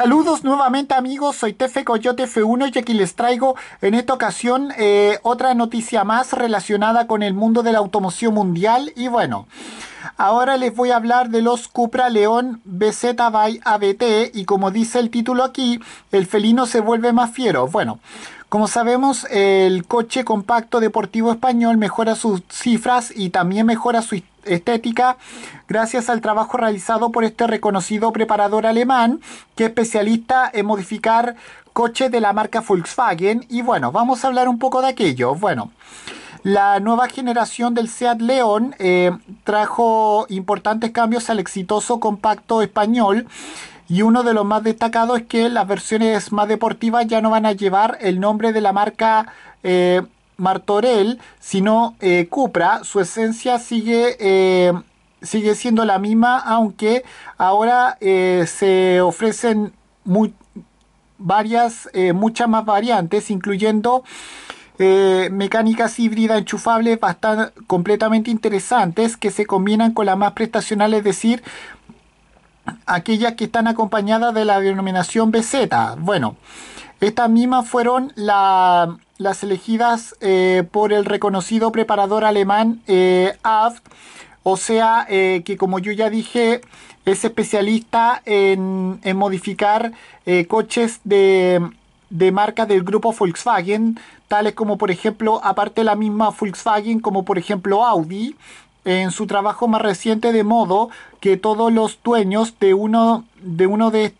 Saludos nuevamente amigos, soy Tefe Coyote F1 y aquí les traigo en esta ocasión eh, otra noticia más relacionada con el mundo de la automoción mundial y bueno, ahora les voy a hablar de los Cupra León BZ by ABT y como dice el título aquí, el felino se vuelve más fiero. Bueno, como sabemos, el coche compacto deportivo español mejora sus cifras y también mejora su estética gracias al trabajo realizado por este reconocido preparador alemán que es especialista en modificar coches de la marca Volkswagen. Y bueno, vamos a hablar un poco de aquello. Bueno. La nueva generación del SEAT León eh, trajo importantes cambios al exitoso compacto español y uno de los más destacados es que las versiones más deportivas ya no van a llevar el nombre de la marca eh, Martorell, sino eh, Cupra. Su esencia sigue, eh, sigue siendo la misma, aunque ahora se ofrecen varias, muchas más variantes, incluyendo... mecánicas híbridas enchufables bastante completamente interesantes que se combinan con las más prestacionales, es decir, aquellas que están acompañadas de la denominación BZ. Bueno, estas mismas fueron las elegidas eh, por el reconocido preparador alemán eh, o sea eh, que como yo ya dije, es especialista en, modificar eh, coches de, marca del grupo Volkswagen, tales como por ejemplo, aparte de la misma Volkswagen, como por ejemplo Audi, en su trabajo más reciente de modo que todos los dueños de uno de uno de,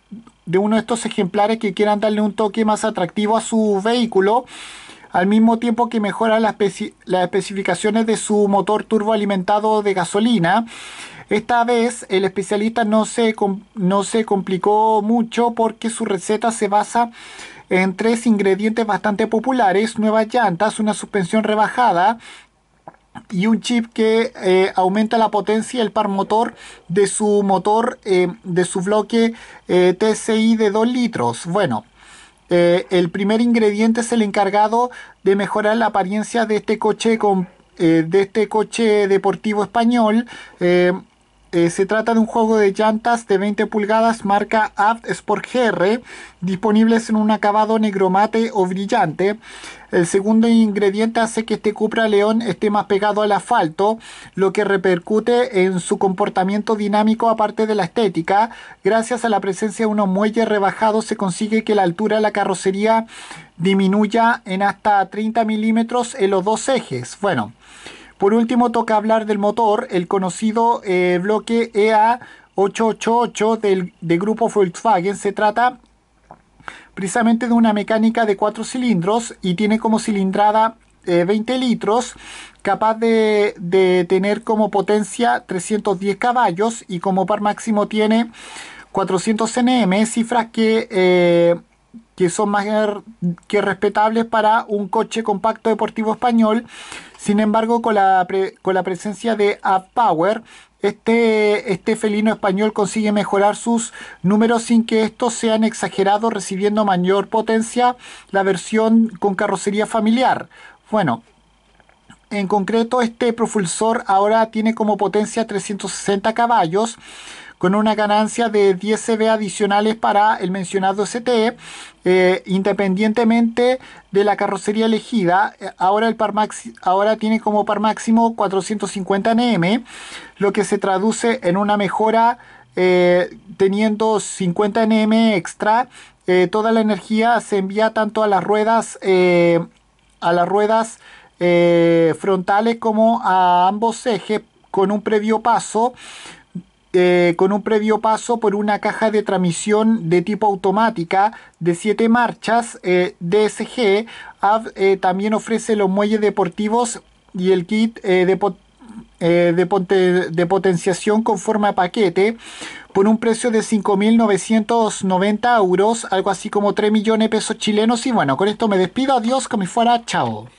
uno de estos ejemplares que quieran darle un toque más atractivo a su vehículo al mismo tiempo que mejora las, especificaciones de su motor turboalimentado de gasolina. Esta vez el especialista no se, no se complicó mucho porque su receta se basa en tres ingredientes bastante populares, nuevas llantas, una suspensión rebajada y un chip que eh, aumenta la potencia el par motor de su motor eh, de su bloque eh, TCI de 2 litros bueno el primer ingrediente es el encargado de mejorar la apariencia de este coche con de este coche deportivo español eh, se trata de un juego de llantas de 20 pulgadas marca Abt Sport GR, disponibles en un acabado negromate o brillante. El segundo ingrediente hace que este Cupra León esté más pegado al asfalto, lo que repercute en su comportamiento dinámico aparte de la estética. Gracias a la presencia de unos muelles rebajados se consigue que la altura de la carrocería disminuya en hasta 30 milímetros en los dos ejes. Bueno. Por último, toca hablar del motor, el conocido eh, bloque EA888 del grupo Volkswagen. Se trata precisamente de una mecánica de cuatro cilindros y tiene como cilindrada 20 eh, litros, capaz de, tener como potencia 310 caballos y como par máximo tiene 400 nm, cifras que eh, que son más que respetables para un coche compacto deportivo español. Sin embargo, con la, con la presencia de power este, este felino español consigue mejorar sus números sin que estos sean exagerados, recibiendo mayor potencia la versión con carrocería familiar. Bueno, en concreto, este propulsor ahora tiene como potencia 360 caballos, con una ganancia de 10 CB adicionales para el mencionado ST... E, eh, independientemente de la carrocería elegida. Eh, ahora, el par ahora tiene como par máximo 450 NM, lo que se traduce en una mejora eh, teniendo 50 NM extra. toda la energía se envía tanto a las ruedas, a las ruedas frontales como a ambos ejes con un previo paso eh, con un previo paso por una caja de transmisión de tipo automática de 7 marchas eh, DSG. Eh, también ofrece los muelles deportivos y el kit de, potenciación con forma paquete por un precio de 5.990 euros, algo así como 3 millones de pesos chilenos. Y bueno, con esto me despido. Adiós, como fuera. Chao.